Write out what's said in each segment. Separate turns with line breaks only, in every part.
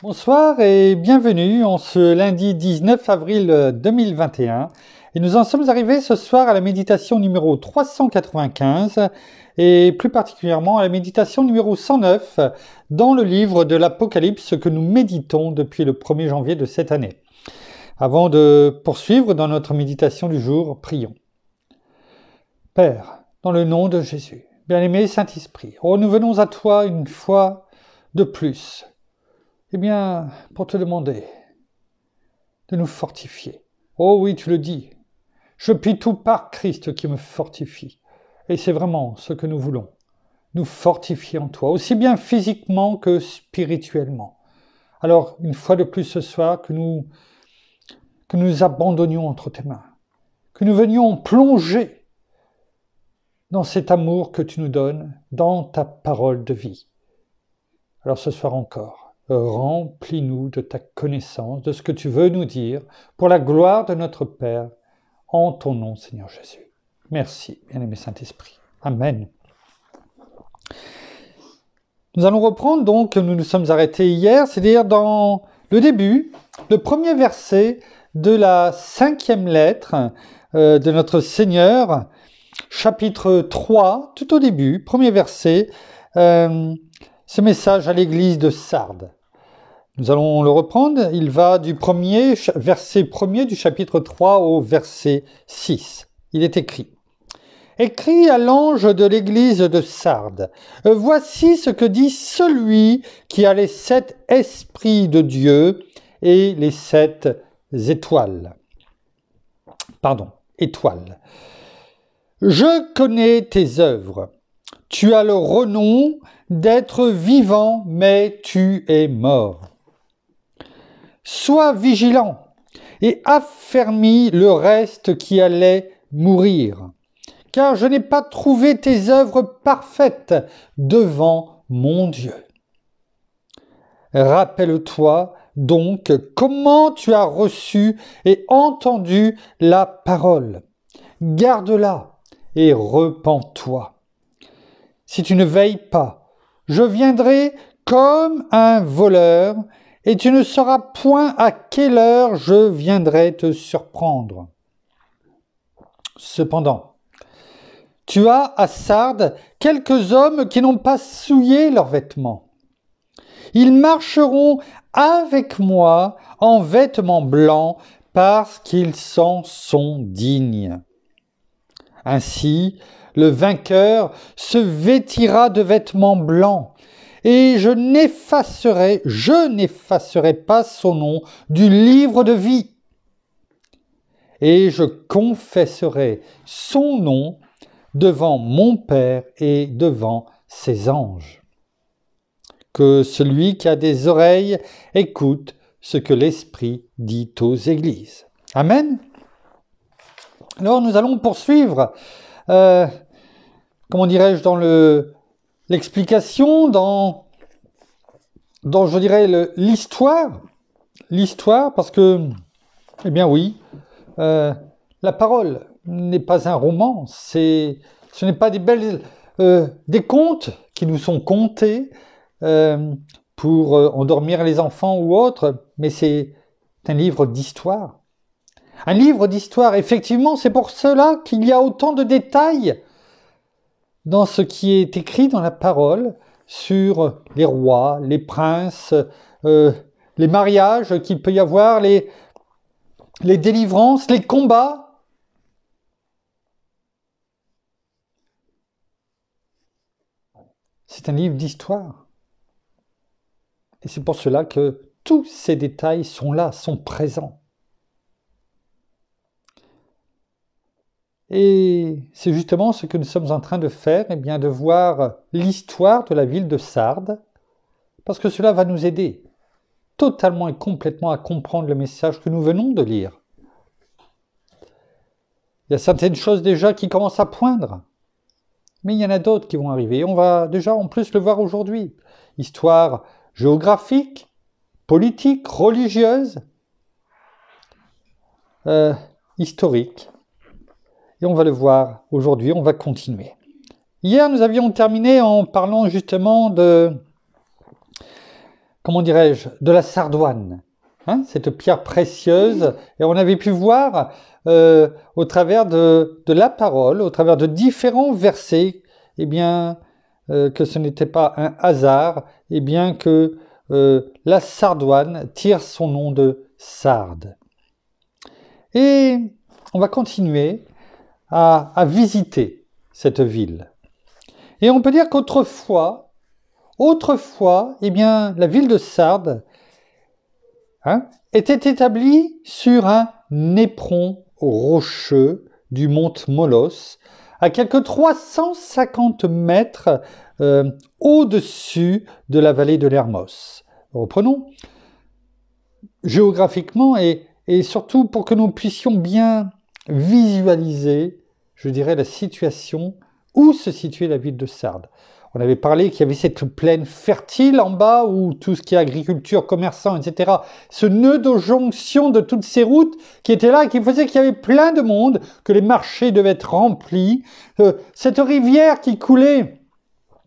Bonsoir et bienvenue en ce lundi 19 avril 2021. Euh, et nous en sommes arrivés ce soir à la méditation numéro 395 et plus particulièrement à la méditation numéro 109 dans le livre de l'Apocalypse que nous méditons depuis le 1er janvier de cette année. Avant de poursuivre dans notre méditation du jour, prions. Père, dans le nom de Jésus, bien-aimé Saint-Esprit, oh, nous venons à toi une fois de plus eh bien, pour te demander de nous fortifier. Oh oui, tu le dis. Je puis tout par Christ qui me fortifie. Et c'est vraiment ce que nous voulons. Nous fortifier en toi, aussi bien physiquement que spirituellement. Alors, une fois de plus ce soir, que nous, que nous abandonnions entre tes mains, que nous venions plonger dans cet amour que tu nous donnes, dans ta parole de vie. Alors ce soir encore, remplis-nous de ta connaissance, de ce que tu veux nous dire, pour la gloire de notre Père, en ton nom, Seigneur Jésus. Merci, bien-aimé Saint-Esprit. Amen. Nous allons reprendre donc, nous nous sommes arrêtés hier, c'est-à-dire dans le début, le premier verset de la cinquième lettre euh, de notre Seigneur, chapitre 3, tout au début, premier verset, euh, ce message à l'église de Sardes. Nous allons le reprendre. Il va du verset 1 du chapitre 3 au verset 6. Il est écrit. Écrit à l'ange de l'église de Sardes. Voici ce que dit celui qui a les sept esprits de Dieu et les sept étoiles. Pardon, étoiles. Je connais tes œuvres. Tu as le renom d'être vivant, mais tu es mort sois vigilant et affermis le reste qui allait mourir, car je n'ai pas trouvé tes œuvres parfaites devant mon Dieu. Rappelle-toi donc comment tu as reçu et entendu la parole. Garde-la et repens-toi. Si tu ne veilles pas, je viendrai comme un voleur et tu ne sauras point à quelle heure je viendrai te surprendre. Cependant, tu as à Sardes quelques hommes qui n'ont pas souillé leurs vêtements. Ils marcheront avec moi en vêtements blancs parce qu'ils s'en sont dignes. Ainsi, le vainqueur se vêtira de vêtements blancs et je n'effacerai, je n'effacerai pas son nom du livre de vie. Et je confesserai son nom devant mon Père et devant ses anges. Que celui qui a des oreilles écoute ce que l'Esprit dit aux églises. Amen. Alors nous allons poursuivre, euh, comment dirais-je, dans le L'explication dans, dans, je dirais, l'histoire, l'histoire, parce que, eh bien oui, euh, la parole n'est pas un roman, c'est, ce n'est pas des belles, euh, des contes qui nous sont contés euh, pour endormir les enfants ou autres, mais c'est un livre d'histoire. Un livre d'histoire, effectivement, c'est pour cela qu'il y a autant de détails dans ce qui est écrit dans la parole sur les rois, les princes, euh, les mariages qu'il peut y avoir, les, les délivrances, les combats. C'est un livre d'histoire. Et c'est pour cela que tous ces détails sont là, sont présents. Et c'est justement ce que nous sommes en train de faire, et eh bien de voir l'histoire de la ville de Sardes, parce que cela va nous aider totalement et complètement à comprendre le message que nous venons de lire. Il y a certaines choses déjà qui commencent à poindre, mais il y en a d'autres qui vont arriver. On va déjà en plus le voir aujourd'hui. Histoire géographique, politique, religieuse, euh, historique et on va le voir aujourd'hui, on va continuer. Hier, nous avions terminé en parlant justement de, comment dirais-je, de la sardoine, hein, cette pierre précieuse, et on avait pu voir euh, au travers de, la parole, au travers de différents versets, eh bien, euh, que ce n'était pas un hasard, et eh bien que euh, la sardoine tire son nom de sarde. Et on va continuer à, visiter cette ville. Et on peut dire qu'autrefois, autrefois, eh bien, la ville de Sardes hein, était établie sur un éperon rocheux du mont Molos, à quelques 350 mètres euh, au-dessus de la vallée de l'Hermos. Reprenons. Géographiquement et surtout pour que nous puissions bien visualiser, je dirais, la situation où se situait la ville de Sardes. On avait parlé qu'il y avait cette plaine fertile en bas où tout ce qui est agriculture, commerçants, etc. Ce nœud de jonction de toutes ces routes qui était là qui faisait qu'il y avait plein de monde, que les marchés devaient être remplis. Euh, cette rivière qui coulait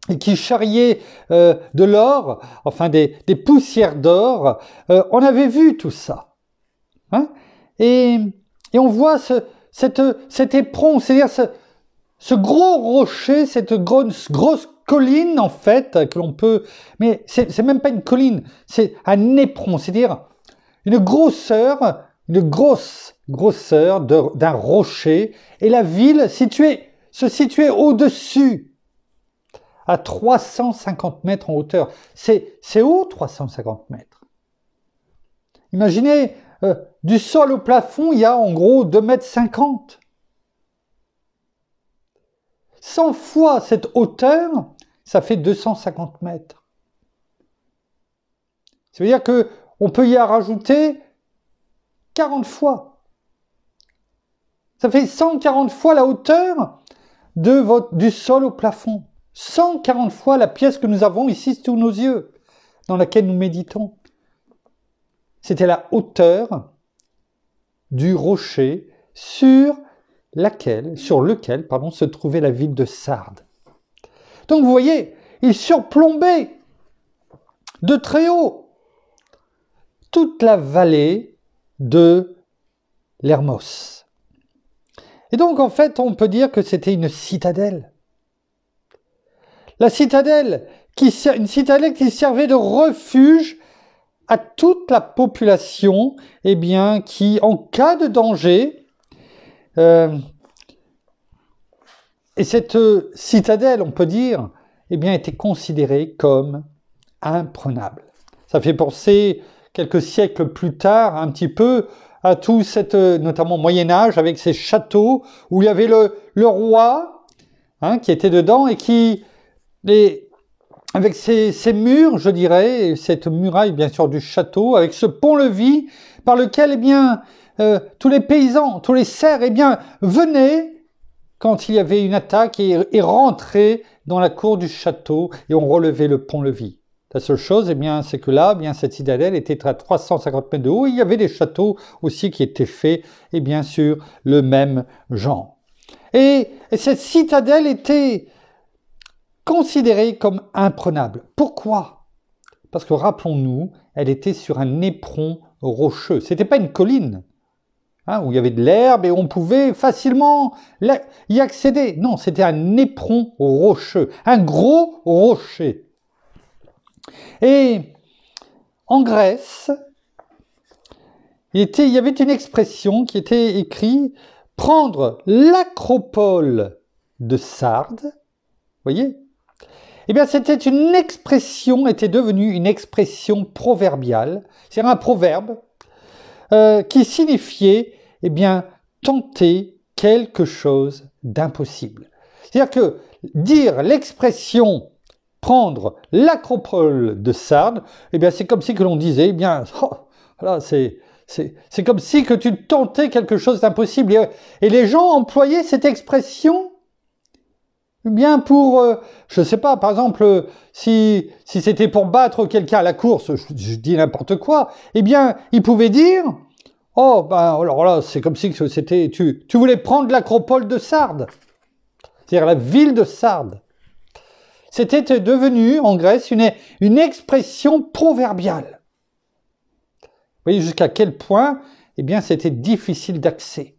et qui charriait euh, de l'or, enfin des, poussières d'or, euh, on avait vu tout ça. Hein. et et on voit ce, cet éperon, c'est-à-dire ce, gros rocher, cette grosse, grosse colline, en fait, que l'on peut... Mais c'est même pas une colline, c'est un éperon, c'est-à-dire une grosseur, une grosse grosseur d'un rocher, et la ville située, se situait au-dessus, à 350 mètres en hauteur. C'est haut, 350 mètres. Imaginez euh, du sol au plafond, il y a en gros 2,50 mètres 100 fois cette hauteur, ça fait 250 mètres. Ça veut dire que on peut y rajouter 40 fois. Ça fait 140 fois la hauteur du sol au plafond. 140 fois la pièce que nous avons ici sous nos yeux, dans laquelle nous méditons. C'était la hauteur du rocher sur lequel, se trouvait la ville de Sardes. Donc vous voyez, il surplombait de très haut toute la vallée de l'Hermos. Et donc en fait, on peut dire que c'était une citadelle. La citadelle, une citadelle qui servait de refuge à toute la population eh bien, qui, en cas de danger, euh, et cette euh, citadelle, on peut dire, eh bien, était considérée comme imprenable. Ça fait penser quelques siècles plus tard, un petit peu, à tout cette, euh, notamment Moyen Âge, avec ces châteaux où il y avait le, roi hein, qui était dedans et qui les avec ces, murs, je dirais, cette muraille bien sûr du château, avec ce pont-levis par lequel, eh bien, euh, tous les paysans, tous les serfs, eh bien, venaient quand il y avait une attaque et, rentraient dans la cour du château et ont relevé le pont-levis. La seule chose, eh bien, c'est que là, eh bien, cette citadelle était à 350 mètres de haut. il y avait des châteaux aussi qui étaient faits, et eh bien sûr, le même genre. et cette citadelle était considérée comme imprenable. Pourquoi Parce que rappelons-nous, elle était sur un éperon rocheux. C'était pas une colline hein, où il y avait de l'herbe et on pouvait facilement y accéder. Non, c'était un éperon rocheux, un gros rocher. Et en Grèce, il, il y avait une expression qui était écrite prendre l'acropole de Sardes, voyez, eh bien, c'était une expression, était devenue une expression proverbiale, c'est-à-dire un proverbe euh, qui signifiait, eh bien, tenter quelque chose d'impossible. C'est-à-dire que dire l'expression prendre l'acropole de Sardes, eh bien, c'est comme si que l'on disait, eh bien, oh, voilà, c'est, c'est, comme si que tu tentais quelque chose d'impossible. et les gens employaient cette expression bien pour, euh, je sais pas, par exemple, euh, si, si c'était pour battre quelqu'un à la course, je, dis n'importe quoi, eh bien, il pouvait dire, oh, ben, alors là, c'est comme si c'était, tu, tu voulais prendre l'acropole de Sardes, c'est-à-dire la ville de Sardes. C'était devenu, en Grèce, une, une expression proverbiale. Vous voyez jusqu'à quel point, eh bien, c'était difficile d'accès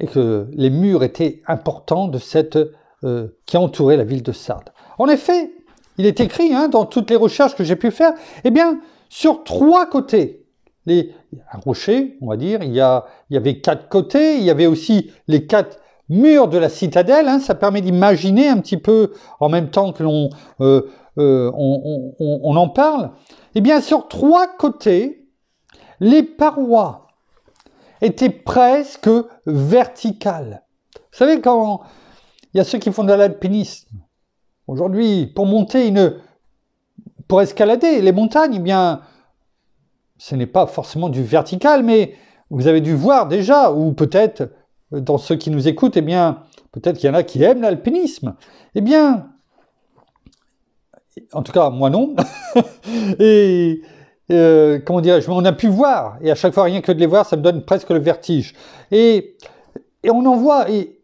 et que les murs étaient importants de cette, euh, qui entourait la ville de Sardes. En effet, il est écrit hein, dans toutes les recherches que j'ai pu faire, eh bien, sur trois côtés, un rocher, on va dire, il y, avait quatre côtés, il y avait aussi les quatre murs de la citadelle, hein, ça permet d'imaginer un petit peu en même temps que l'on euh, euh, en parle. Eh bien, sur trois côtés, les parois était presque vertical. Vous savez, quand il y a ceux qui font de l'alpinisme, aujourd'hui, pour monter une. pour escalader les montagnes, eh bien, ce n'est pas forcément du vertical, mais vous avez dû voir déjà, ou peut-être dans ceux qui nous écoutent, eh bien, peut-être qu'il y en a qui aiment l'alpinisme. Eh bien, en tout cas, moi non. Et euh, comment dirais-je, on a pu voir, et à chaque fois, rien que de les voir, ça me donne presque le vertige. Et, et on en voit, et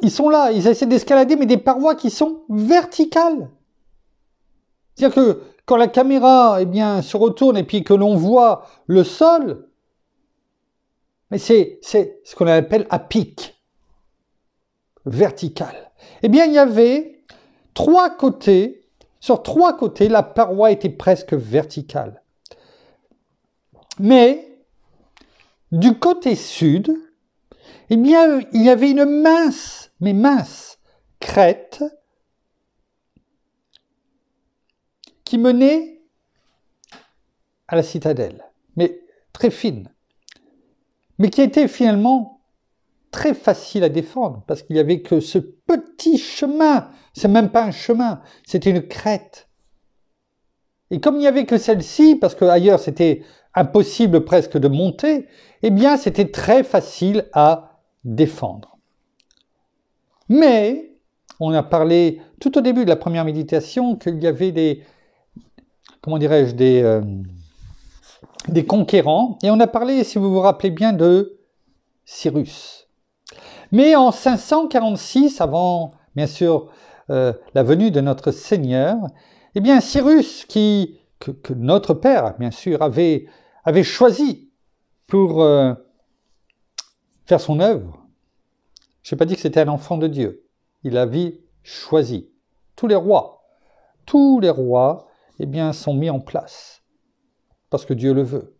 ils sont là, ils essaient d'escalader, mais des parois qui sont verticales. C'est-à-dire que quand la caméra eh bien, se retourne et puis que l'on voit le sol, mais c'est ce qu'on appelle à pic, vertical. Eh bien, il y avait trois côtés, sur trois côtés, la paroi était presque verticale. Mais du côté sud, eh bien, il y avait une mince, mais mince, crête qui menait à la citadelle, mais très fine, mais qui était finalement très facile à défendre, parce qu'il n'y avait que ce petit chemin, c'est même pas un chemin, c'était une crête et comme il n'y avait que celle-ci, parce qu'ailleurs c'était impossible presque de monter, eh bien c'était très facile à défendre. Mais on a parlé tout au début de la première méditation qu'il y avait des, comment dirais-je, des, euh, conquérants. Et on a parlé, si vous vous rappelez bien, de Cyrus. Mais en 546, avant, bien sûr, euh, la venue de notre Seigneur, eh bien, Cyrus, qui, que, notre père, bien sûr, avait, avait choisi pour euh, faire son œuvre, je n'ai pas dit que c'était un enfant de Dieu. Il avait choisi. Tous les rois, tous les rois, eh bien, sont mis en place parce que Dieu le veut.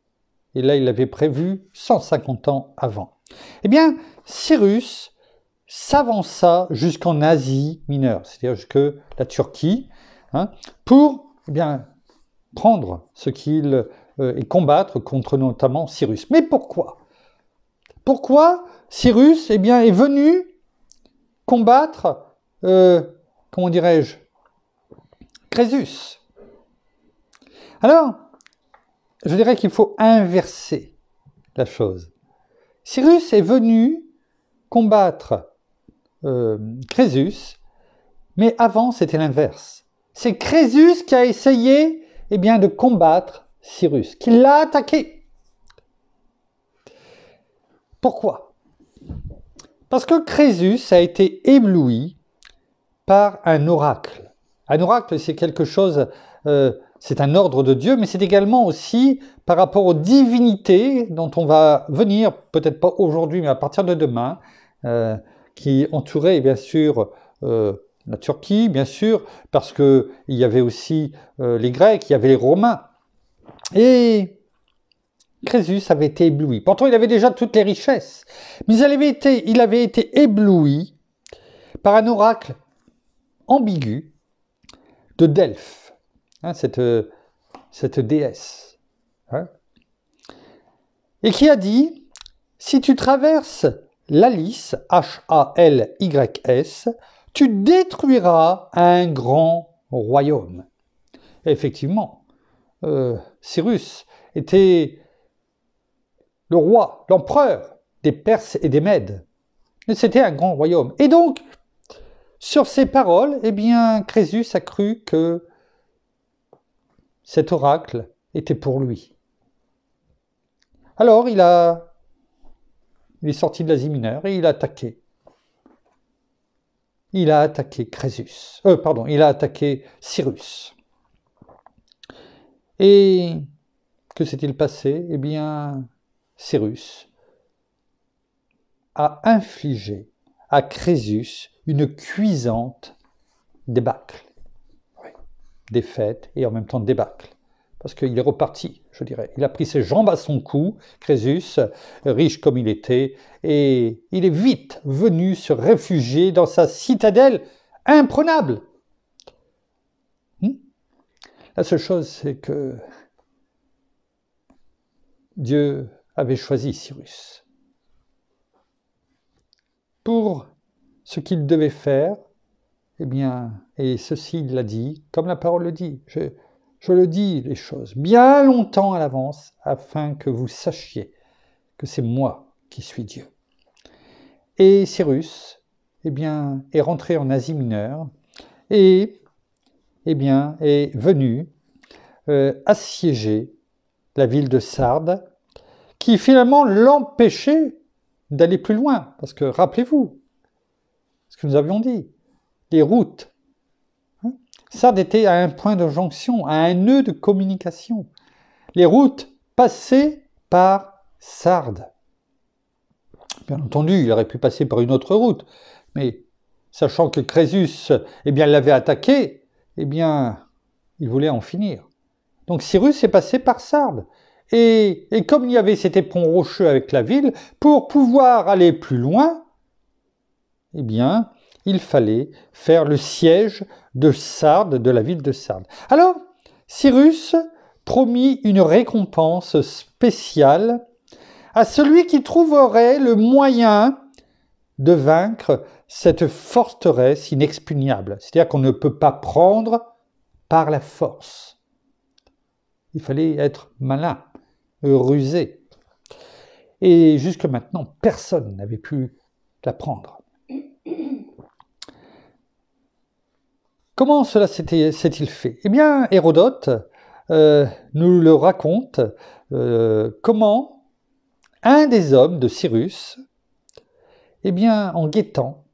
Et là, il l'avait prévu 150 ans avant. Eh bien, Cyrus s'avança jusqu'en Asie mineure, c'est-à-dire jusque la Turquie, Hein, pour eh bien, prendre ce qu'il est euh, et combattre contre notamment Cyrus. Mais pourquoi Pourquoi Cyrus eh bien, est venu combattre, euh, comment dirais-je, Crésus Alors, je dirais qu'il faut inverser la chose. Cyrus est venu combattre euh, Crésus, mais avant c'était l'inverse c'est Crésus qui a essayé eh bien, de combattre Cyrus, qui l'a attaqué. Pourquoi Parce que Crésus a été ébloui par un oracle. Un oracle, c'est quelque chose, euh, c'est un ordre de Dieu, mais c'est également aussi par rapport aux divinités dont on va venir, peut-être pas aujourd'hui, mais à partir de demain, euh, qui entouraient eh bien sûr euh, la Turquie, bien sûr, parce qu'il y avait aussi euh, les Grecs, il y avait les Romains. Et Crésus avait été ébloui. Pourtant, il avait déjà toutes les richesses. Mais il avait été, ébloui par un oracle ambigu de Delphes, hein, cette, déesse. Hein, et qui a dit, si tu traverses l'Alice, H-A-L-Y-S, tu détruiras un grand royaume. Effectivement, euh, Cyrus était le roi, l'empereur des Perses et des Mèdes. c'était un grand royaume. Et donc, sur ces paroles, eh bien, Crésus a cru que cet oracle était pour lui. Alors, il a, il est sorti de l'Asie mineure et il a attaqué il a attaqué Crésus. Euh, pardon, il a attaqué Cyrus. Et que s'est-il passé Eh bien, Cyrus a infligé à Crésus une cuisante débâcle. Défaite et en même temps débâcle parce qu'il est reparti, je dirais. Il a pris ses jambes à son cou, Crésus, riche comme il était, et il est vite venu se réfugier dans sa citadelle imprenable. Hmm? La seule chose, c'est que Dieu avait choisi Cyrus pour ce qu'il devait faire, eh bien, et ceci il l'a dit, comme la parole le dit. Je, je le dis, les choses, bien longtemps à l'avance, afin que vous sachiez que c'est moi qui suis Dieu. Et Cyrus, eh bien, est rentré en Asie mineure et, eh bien, est venu euh, assiéger la ville de Sardes, qui finalement l'empêchait d'aller plus loin. Parce que rappelez-vous ce que nous avions dit, les routes ça était à un point de jonction, à un nœud de communication. Les routes passaient par Sardes. Bien entendu, il aurait pu passer par une autre route, mais sachant que Crésus eh l'avait attaqué, eh bien, il voulait en finir. Donc Cyrus est passé par Sardes. Et, comme il y avait cet éperon rocheux avec la ville, pour pouvoir aller plus loin, eh bien, il fallait faire le siège de Sardes, de la ville de Sardes. Alors, Cyrus promit une récompense spéciale à celui qui trouverait le moyen de vaincre cette forteresse inexpugnable. C'est-à-dire qu'on ne peut pas prendre par la force. Il fallait être malin, rusé. Et jusque maintenant, personne n'avait pu la prendre. Comment cela s'est-il fait Eh bien, Hérodote euh, nous le raconte euh, comment un des hommes de Cyrus, eh bien, en guettant,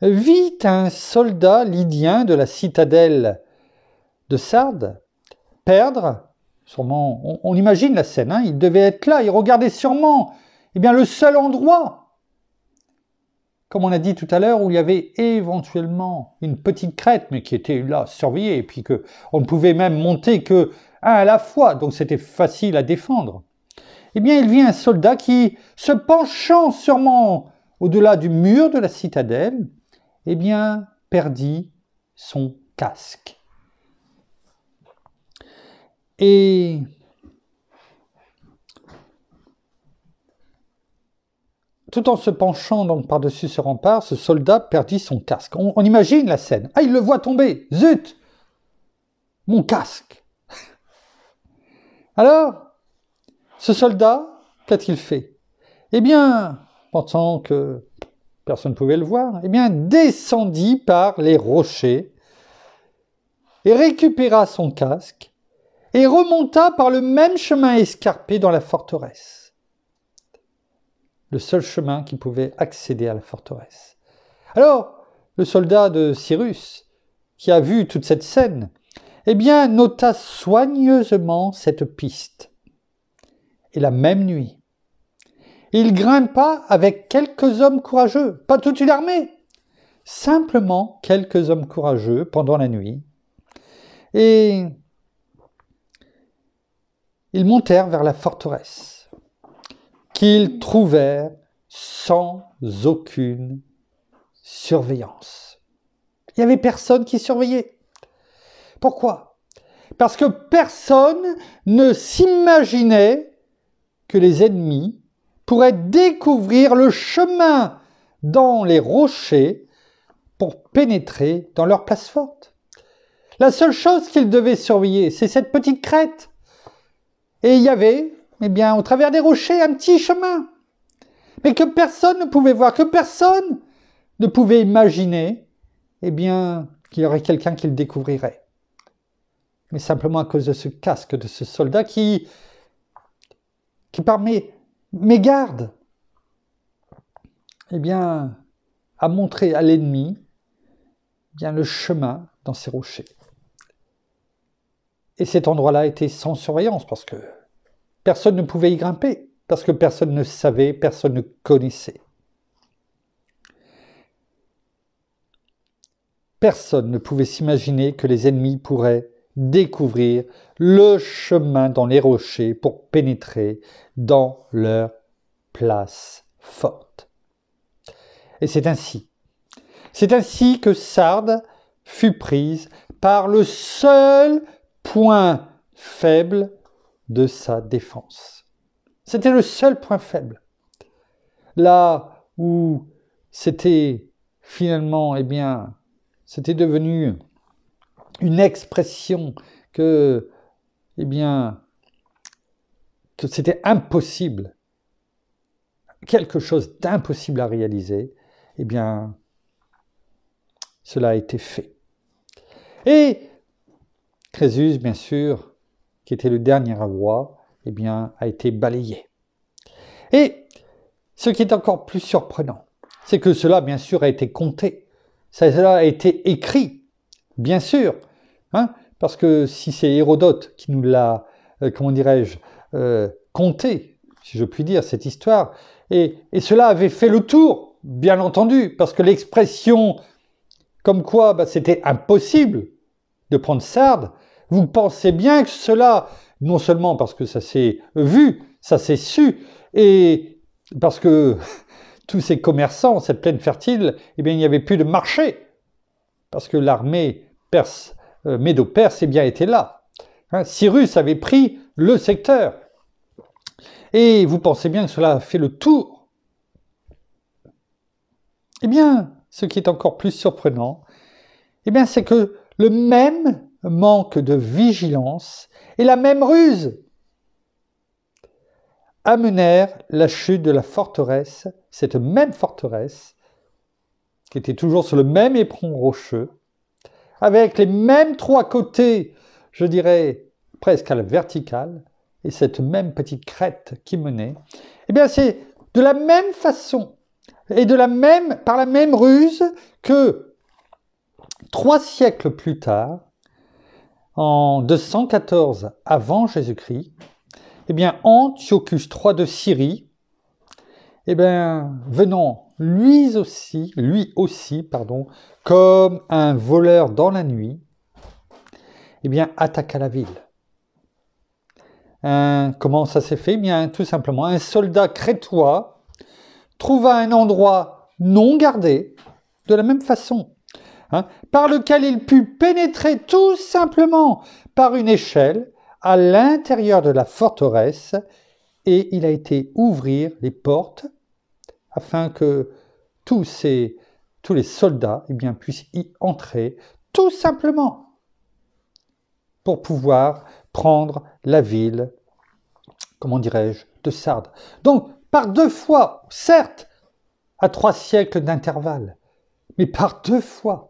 vit un soldat lydien de la citadelle de Sardes perdre, sûrement, on, imagine la scène, hein, il devait être là, il regardait sûrement, eh bien, le seul endroit comme on a dit tout à l'heure, où il y avait éventuellement une petite crête, mais qui était là surveillée, et puis qu'on on ne pouvait même monter que à la fois, donc c'était facile à défendre. Eh bien, il vit un soldat qui, se penchant sûrement au-delà du mur de la citadelle, eh bien, perdit son casque. Et tout en se penchant donc par-dessus ce rempart, ce soldat perdit son casque. On, imagine la scène. Ah, il le voit tomber. Zut Mon casque Alors, ce soldat, qu'a-t-il fait Eh bien, pensant que personne ne pouvait le voir, eh bien, descendit par les rochers et récupéra son casque et remonta par le même chemin escarpé dans la forteresse le seul chemin qui pouvait accéder à la forteresse. Alors, le soldat de Cyrus, qui a vu toute cette scène, eh bien, nota soigneusement cette piste. Et la même nuit, il grimpa avec quelques hommes courageux, pas toute une armée, simplement quelques hommes courageux pendant la nuit. Et ils montèrent vers la forteresse qu'ils trouvèrent sans aucune surveillance. Il n'y avait personne qui surveillait. Pourquoi Parce que personne ne s'imaginait que les ennemis pourraient découvrir le chemin dans les rochers pour pénétrer dans leur place forte. La seule chose qu'ils devaient surveiller, c'est cette petite crête. Et il y avait eh bien, au travers des rochers, un petit chemin, mais que personne ne pouvait voir, que personne ne pouvait imaginer, eh bien, qu'il y aurait quelqu'un qui le découvrirait. Mais simplement à cause de ce casque, de ce soldat qui, qui permet mes gardes, eh bien, a montré à l'ennemi eh bien le chemin dans ces rochers. Et cet endroit-là était sans surveillance parce que Personne ne pouvait y grimper parce que personne ne savait, personne ne connaissait. Personne ne pouvait s'imaginer que les ennemis pourraient découvrir le chemin dans les rochers pour pénétrer dans leur place forte. Et c'est ainsi. C'est ainsi que Sardes fut prise par le seul point faible de sa défense. C'était le seul point faible. Là où c'était finalement, eh bien, c'était devenu une expression que, eh bien, que c'était impossible, quelque chose d'impossible à réaliser, eh bien, cela a été fait. Et Crésus, bien sûr, qui était le dernier roi, eh bien, a été balayé. Et ce qui est encore plus surprenant, c'est que cela, bien sûr, a été compté. Cela a été écrit, bien sûr. Hein, parce que si c'est Hérodote qui nous l'a, euh, comment dirais-je, euh, compté, si je puis dire, cette histoire, et, cela avait fait le tour, bien entendu, parce que l'expression comme quoi bah, c'était impossible de prendre Sardes, vous pensez bien que cela, non seulement parce que ça s'est vu, ça s'est su, et parce que tous ces commerçants, cette plaine fertile, eh bien, il n'y avait plus de marché, parce que l'armée perse, euh, médo-perse, eh bien, était là. Hein, Cyrus avait pris le secteur. Et vous pensez bien que cela a fait le tour. Eh bien, ce qui est encore plus surprenant, eh bien, c'est que le même manque de vigilance et la même ruse amenèrent la chute de la forteresse, cette même forteresse, qui était toujours sur le même éperon rocheux, avec les mêmes trois côtés, je dirais presque à la verticale, et cette même petite crête qui menait, eh bien c'est de la même façon et de la même, par la même ruse que trois siècles plus tard, en 214 avant Jésus-Christ, eh bien Antiochus III de Syrie, eh bien venant lui aussi, lui aussi, pardon, comme un voleur dans la nuit, eh bien attaqua la ville. comment ça s'est fait eh Bien tout simplement, un soldat crétois trouva un endroit non gardé de la même façon. Hein, par lequel il put pénétrer tout simplement par une échelle à l'intérieur de la forteresse, et il a été ouvrir les portes afin que tous, ces, tous les soldats eh bien, puissent y entrer, tout simplement, pour pouvoir prendre la ville, comment dirais-je, de Sardes. Donc, par deux fois, certes, à trois siècles d'intervalle, mais par deux fois,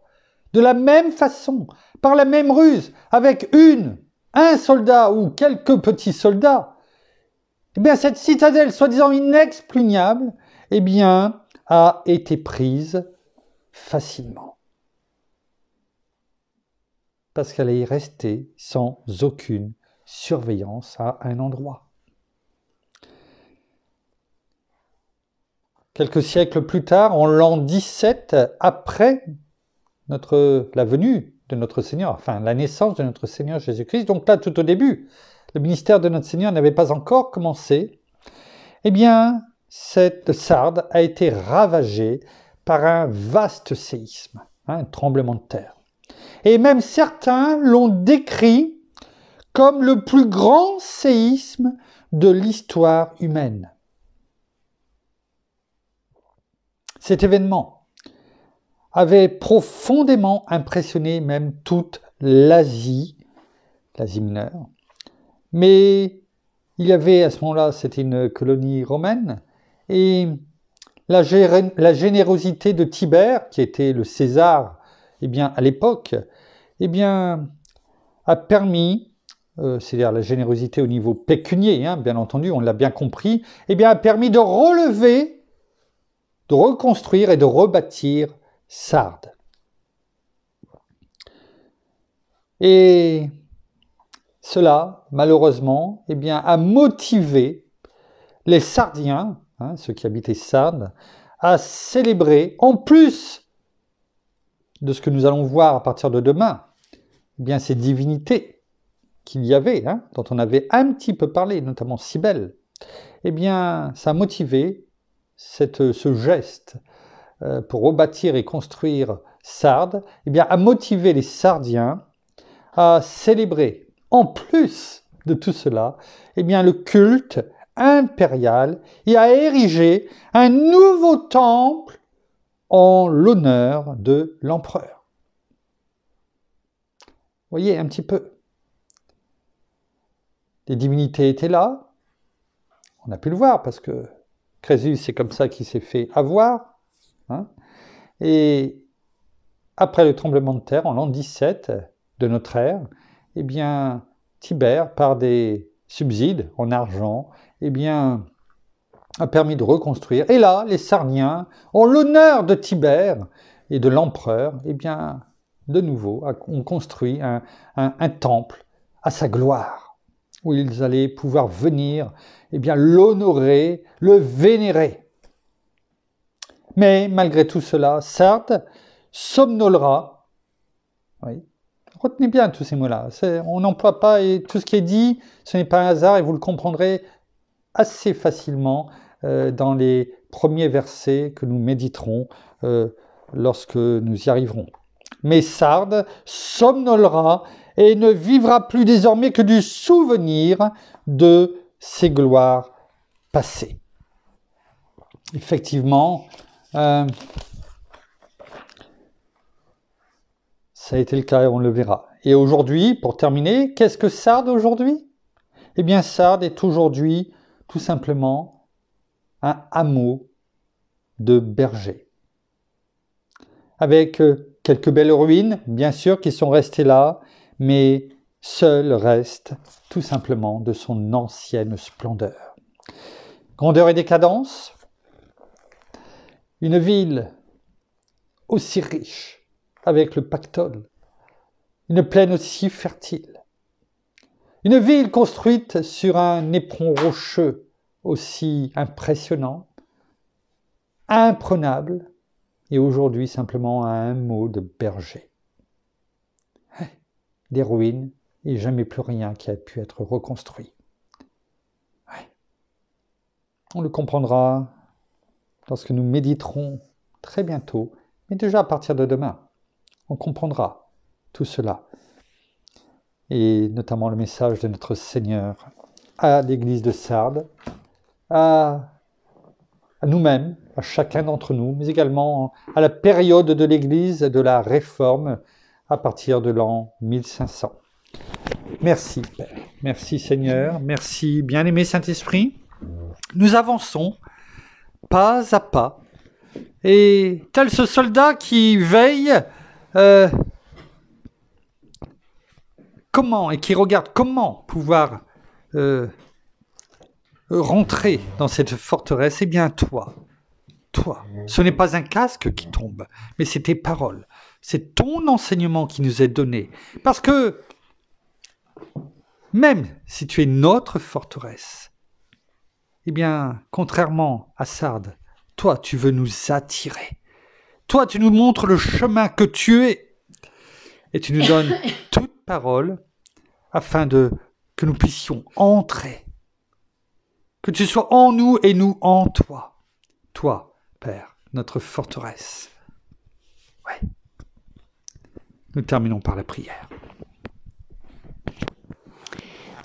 de la même façon, par la même ruse, avec une, un soldat ou quelques petits soldats, eh bien, cette citadelle soi-disant inexpugnable, eh bien, a été prise facilement. Parce qu'elle est restée sans aucune surveillance à un endroit. Quelques siècles plus tard, en l'an 17 après notre, la venue de notre Seigneur, enfin la naissance de notre Seigneur Jésus-Christ. Donc là, tout au début, le ministère de notre Seigneur n'avait pas encore commencé. Eh bien, cette sarde a été ravagée par un vaste séisme, hein, un tremblement de terre. Et même certains l'ont décrit comme le plus grand séisme de l'histoire humaine. Cet événement avait profondément impressionné même toute l'Asie, l'Asie mineure. Mais il y avait à ce moment-là, c'était une colonie romaine, et la, générosité de Tibère, qui était le César, eh bien, à l'époque, eh bien, a permis, euh, c'est-à-dire la générosité au niveau pécunier, hein, bien entendu, on l'a bien compris, eh bien, a permis de relever, de reconstruire et de rebâtir sarde. Et cela, malheureusement, eh bien, a motivé les Sardiens, hein, ceux qui habitaient Sardes, à célébrer, en plus de ce que nous allons voir à partir de demain, eh bien, ces divinités qu'il y avait, hein, dont on avait un petit peu parlé, notamment Cybèle, eh bien, ça a motivé ce geste euh, pour rebâtir et construire Sardes, eh bien, a motivé les Sardiens à célébrer, en plus de tout cela, eh bien, le culte impérial et à ériger un nouveau temple en l'honneur de l'empereur. Voyez un petit peu. Les divinités étaient là. On a pu le voir parce que Crésus, c'est comme ça qu'il s'est fait avoir. Hein. et après le tremblement de terre, en l'an 17 de notre ère, eh bien, Tibère, par des subsides en argent, eh bien, a permis de reconstruire. Et là, les Sarniens, en l'honneur de Tibère et de l'empereur, eh bien, de nouveau, ont construit un, temple à sa gloire, où ils allaient pouvoir venir, eh bien, l'honorer, le vénérer. Mais malgré tout cela, Sartre somnolera. Oui. Retenez bien tous ces mots-là. On n'emploie pas tout ce qui est dit, ce n'est pas un hasard et vous le comprendrez assez facilement euh, dans les premiers versets que nous méditerons euh, lorsque nous y arriverons. Mais Sardes somnolera et ne vivra plus désormais que du souvenir de ses gloires passées. Effectivement, euh, ça a été le cas, et on le verra. Et aujourd'hui, pour terminer, qu'est-ce que Sard aujourd'hui Eh bien, Sard est aujourd'hui tout simplement un hameau de bergers. Avec euh, quelques belles ruines, bien sûr, qui sont restées là, mais seul reste tout simplement de son ancienne splendeur. Grandeur et décadence, une ville aussi riche avec le pactole, une plaine aussi fertile, une ville construite sur un éperon rocheux aussi impressionnant, imprenable, et aujourd'hui simplement à un mot de berger. Hein, des ruines et jamais plus rien qui a pu être reconstruit. Hein, on le comprendra lorsque nous méditerons très bientôt, mais déjà à partir de demain, on comprendra tout cela. Et notamment le message de notre Seigneur à l'Église de Sardes, à, à nous-mêmes, à chacun d'entre nous, mais également à la période de l'Église de la Réforme à partir de l'an 1500. Merci Père, merci Seigneur, merci bien-aimé Saint-Esprit. Nous avançons pas à pas. Et tel ce soldat qui veille, euh, comment, et qui regarde comment pouvoir euh, rentrer dans cette forteresse, eh bien toi, toi, ce n'est pas un casque qui tombe, mais c'est tes paroles, c'est ton enseignement qui nous est donné. Parce que même si tu es notre forteresse, eh bien, contrairement à Sardes, toi tu veux nous attirer. Toi tu nous montres le chemin que tu es. Et tu nous donnes toute parole afin de que nous puissions entrer. Que tu sois en nous et nous en toi. Toi, Père, notre forteresse. Oui. Nous terminons par la prière.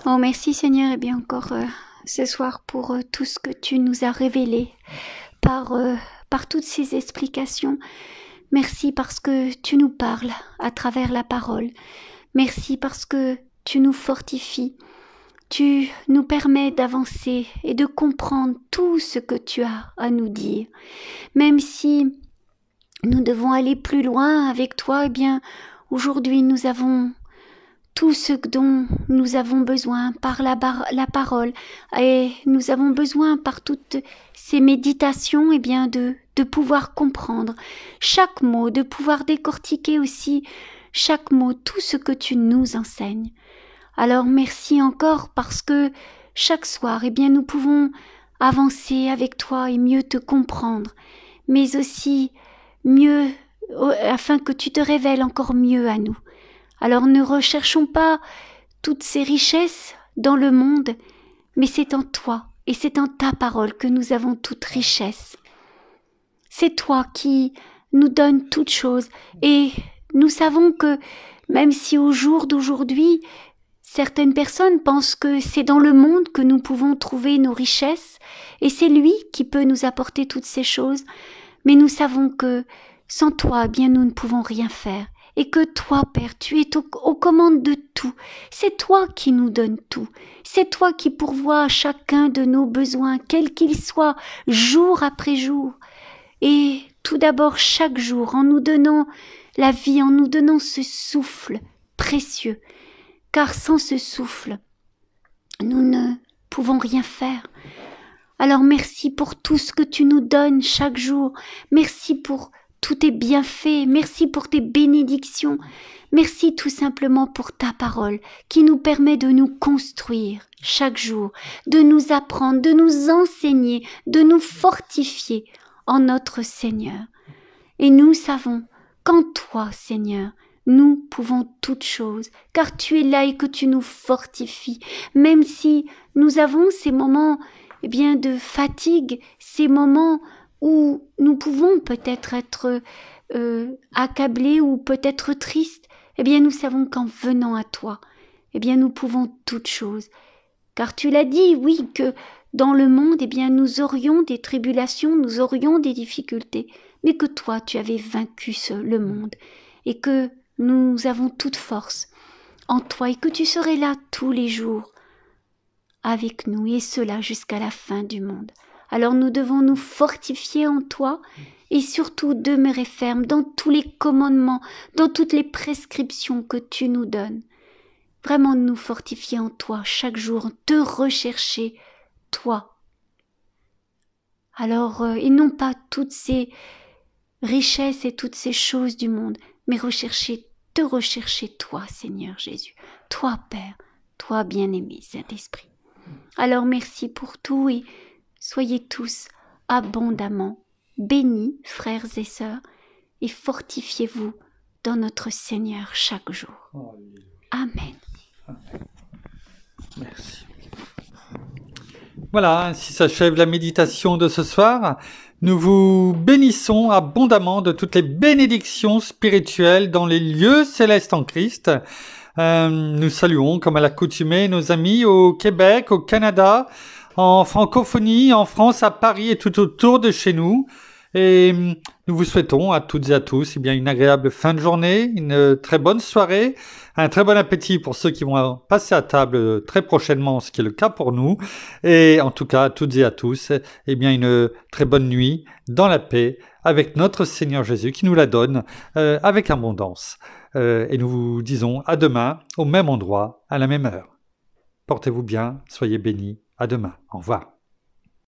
Oh, merci Seigneur, Eh bien encore euh, ce soir pour euh, tout ce que tu nous as révélé, par, euh, par toutes ces explications. Merci parce que tu nous parles à travers la parole. Merci parce que tu nous fortifies. Tu nous permets d'avancer et de comprendre tout ce que tu as à nous dire. Même si nous devons aller plus loin avec toi, eh bien, aujourd'hui nous avons tout ce dont nous avons besoin par la, parole et nous avons besoin par toutes ces méditations et eh bien de, de pouvoir comprendre chaque mot, de pouvoir décortiquer aussi chaque mot, tout ce que tu nous enseignes. Alors merci encore parce que chaque soir eh bien nous pouvons avancer avec toi et mieux te comprendre, mais aussi mieux afin que tu te révèles encore mieux à nous. Alors ne recherchons pas toutes ces richesses dans le monde, mais c'est en toi et c'est en ta parole que nous avons toute richesse. C'est toi qui nous donnes toutes choses et nous savons que même si au jour d'aujourd'hui Certaines personnes pensent que c'est dans le monde que nous pouvons trouver nos richesses, et c'est lui qui peut nous apporter toutes ces choses, mais nous savons que sans toi, eh bien nous ne pouvons rien faire, et que toi, Père, tu es aux, commandes de tout. C'est toi qui nous donnes tout. C'est toi qui pourvois à chacun de nos besoins, quels qu'ils soient, jour après jour. Et tout d'abord chaque jour, en nous donnant la vie, en nous donnant ce souffle précieux, car sans ce souffle, nous ne pouvons rien faire. Alors merci pour tout ce que tu nous donnes chaque jour. Merci pour tout est bien fait. Merci pour tes bénédictions. Merci tout simplement pour ta parole qui nous permet de nous construire chaque jour, de nous apprendre, de nous enseigner, de nous fortifier en notre Seigneur. Et nous savons qu'en toi, Seigneur, nous pouvons toutes choses, car tu es là et que tu nous fortifies, même si nous avons ces moments eh bien, de fatigue, ces moments où nous pouvons peut-être être, euh, accablés ou peut-être tristes, eh bien nous savons qu'en venant à toi, eh bien nous pouvons toutes choses. Car tu l'as dit, oui, que dans le monde, eh bien nous aurions des tribulations, nous aurions des difficultés, mais que toi tu avais vaincu le monde, et que nous avons toute force en toi, et que tu serais là tous les jours avec nous, et cela jusqu'à la fin du monde alors nous devons nous fortifier en toi et surtout demeurer ferme dans tous les commandements, dans toutes les prescriptions que tu nous donnes. Vraiment nous fortifier en toi chaque jour, te rechercher, toi. Alors, euh, et non pas toutes ces richesses et toutes ces choses du monde, mais rechercher, te rechercher toi, Seigneur Jésus, toi Père, toi bien-aimé Saint-Esprit. Alors merci pour tout et Soyez tous abondamment bénis, frères et sœurs, et fortifiez-vous dans notre Seigneur chaque jour. Amen.
Merci. Voilà, ainsi s'achève la méditation de ce soir. Nous vous bénissons abondamment de toutes les bénédictions spirituelles dans les lieux célestes en Christ. Euh, nous saluons, comme à l'accoutumée, nos amis au Québec, au Canada, en francophonie, en France, à Paris et tout autour de chez nous. Et hum, nous vous souhaitons à toutes et à tous eh bien, une agréable fin de journée, une euh, très bonne soirée, un très bon appétit pour ceux qui vont euh, passer à table euh, très prochainement, ce qui est le cas pour nous. Et en tout cas, à toutes et à tous, eh bien, une très bonne nuit dans la paix avec notre Seigneur Jésus qui nous la donne avec abondance. et nous vous disons à demain, au même endroit, à la même heure. Portez-vous bien, soyez bénis. A demain. Au revoir.